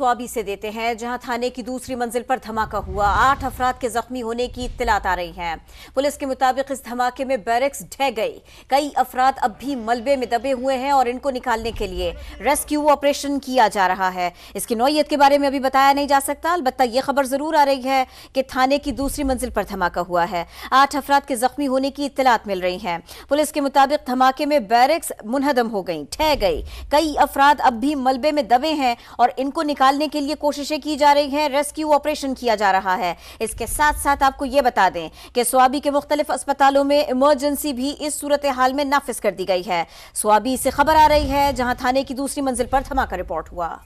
स्वाबी से देते हैं जहां थाने की दूसरी मंजिल पर धमाका हुआ आठ अफराद के जख्मी होने की इतलात आ रही है पुलिस के मुताबिक इस धमाके में बैरिक्स ढह गई कई अफराद अब भी मलबे में दबे हुए हैं और इनको निकालने के लिए रेस्क्यू ऑपरेशन किया जा रहा है इसकी नोयत के बारे में अभी बताया नहीं जा सकता अलबत् यह खबर जरूर आ रही है कि थाने की दूसरी मंजिल पर धमाका हुआ है आठ अफराद के जख्मी होने की इतलात मिल रही है पुलिस के मुताबिक धमाके में बैरिक्स मुनहदम हो गई ठह गई कई अफराद अब भी मलबे में दबे हैं और इनको निकाल निकालने के लिए कोशिशें की जा रही हैं रेस्क्यू ऑपरेशन किया जा रहा है इसके साथ साथ आपको ये बता दें कि स्वाबी के मुख्तलिफ अस्पतालों में इमरजेंसी भी इस सूरत हाल में नाफिज कर दी गई है स्वाबी से खबर आ रही है जहां थाने की दूसरी मंजिल पर धमाका रिपोर्ट हुआ